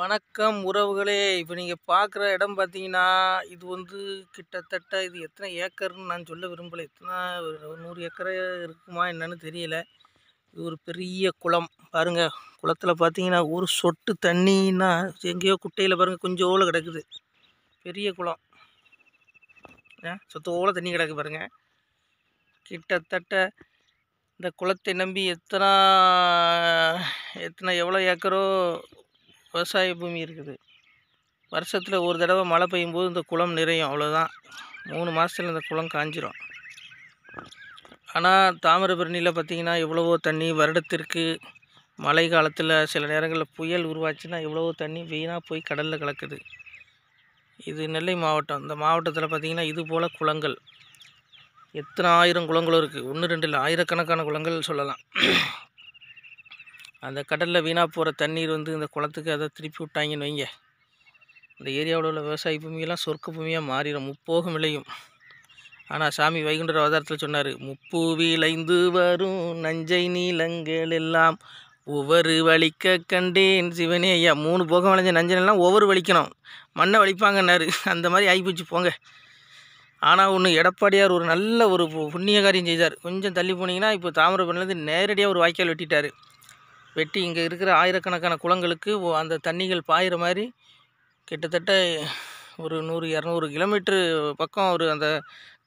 வணக்கம் உறவுகளே இப்போ நீங்கள் பார்க்குற இடம் பார்த்தீங்கன்னா இது வந்து கிட்டத்தட்ட இது எத்தனை ஏக்கர்னு நான் சொல்ல விரும்பலை எத்தனை நூறு ஏக்கரை இருக்குமா என்னன்னு தெரியல இது ஒரு பெரிய குளம் பாருங்கள் குளத்தில் பார்த்தீங்கன்னா ஒரு சொட்டு தண்ணின்னா எங்கேயோ குட்டையில் பாருங்கள் கொஞ்சோல கிடக்குது பெரிய குளம் சொத்தோல தண்ணி கிடக்கு பாருங்கள் கிட்டத்தட்ட இந்த குளத்தை நம்பி எத்தனை எத்தனை எவ்வளோ ஏக்கரோ விவசாய பூமி இருக்குது வருஷத்தில் ஒரு தடவை மழை பெய்யும் போது இந்த குளம் நிறையும் அவ்வளோதான் மூணு மாதத்தில் இந்த குளம் காஞ்சிரும் ஆனால் தாமிரபரணியில் பார்த்திங்கன்னா எவ்வளவோ தண்ணி வருடத்திற்கு மழை காலத்தில் சில நேரங்களில் புயல் உருவாச்சுன்னா எவ்வளவோ தண்ணி வீணாக போய் கடலில் கலக்குது இது நெல்லை மாவட்டம் இந்த மாவட்டத்தில் பார்த்திங்கன்னா இது போல் குளங்கள் எத்தனை ஆயிரம் குளங்களும் இருக்குது ஒன்று ரெண்டில் ஆயிரக்கணக்கான குளங்கள் சொல்லலாம் அந்த கடலில் வீணாக போகிற தண்ணீர் வந்து இந்த குளத்துக்கு அதை திருப்பி விட்டாங்கன்னு வைங்க இந்த ஏரியாவில் உள்ள விவசாய பூமியெல்லாம் சொர்க்க பூமியாக மாறிடும் முப்போகம் விளையும் ஆனால் சாமி வைகுண்டர் அவதாரத்தில் சொன்னார் முப்பு விளைந்து வரும் நஞ்சை நீளங்கள் எல்லாம் ஒவ்வொரு வலிக்க கண்டேன் சிவனே ஐயா மூணு போகம் விளைஞ்ச நஞ்சனெல்லாம் ஒவ்வொரு வலிக்கணும் மண்ணை வலிப்பாங்கன்னாரு அந்த மாதிரி ஆகிப்போச்சு போங்க ஆனால் ஒன்று எடப்பாடியார் ஒரு நல்ல ஒரு புண்ணிய காரியம் செய்தார் கொஞ்சம் தள்ளி போனீங்கன்னா இப்போ தாமிரபண்ணிலேருந்து நேரடியாக ஒரு வாய்க்கால் வெட்டிட்டார் வெட்டி இங்கே இருக்கிற ஆயிரக்கணக்கான குளங்களுக்கு அந்த தண்ணிகள் பாயிற மாதிரி கிட்டத்தட்ட ஒரு நூறு இரநூறு கிலோமீட்ரு பக்கம் ஒரு அந்த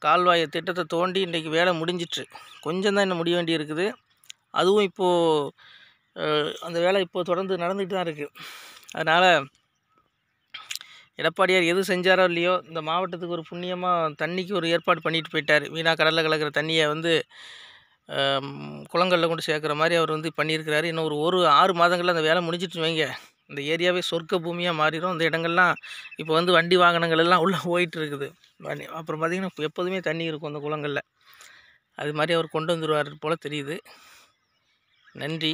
கால்வாயை திட்டத்தை தோண்டி இன்றைக்கி வேலை முடிஞ்சிட்டு கொஞ்சம் தான் இன்னும் முடிய வேண்டி இருக்குது அதுவும் இப்போது அந்த வேலை இப்போது தொடர்ந்து நடந்துகிட்டு தான் இருக்குது அதனால் எடப்பாடியார் எது செஞ்சாரோ இல்லையோ இந்த மாவட்டத்துக்கு ஒரு புண்ணியமாக தண்ணிக்கு ஒரு ஏற்பாடு பண்ணிட்டு போயிட்டார் வீணாக கடலில் கலக்கிற தண்ணியை வந்து குளங்களில் கொண்டு சேர்க்குற மாதிரி அவர் வந்து பண்ணியிருக்கிறாரு இன்னும் ஒரு ஒரு ஆறு மாதங்களில் அந்த வேலை முடிஞ்சிட்டு வைங்க இந்த ஏரியாவே சொர்க்க பூமியாக மாறிடும் இந்த இடங்கள்லாம் இப்போ வந்து வண்டி வாகனங்கள் எல்லாம் உள்ளே போயிட்டு இருக்குது அப்புறம் பார்த்திங்கன்னா எப்போதுமே தண்ணி இருக்கும் அந்த குளங்களில் அது மாதிரி அவர் கொண்டு வந்துடுவார் போல் தெரியுது நன்றி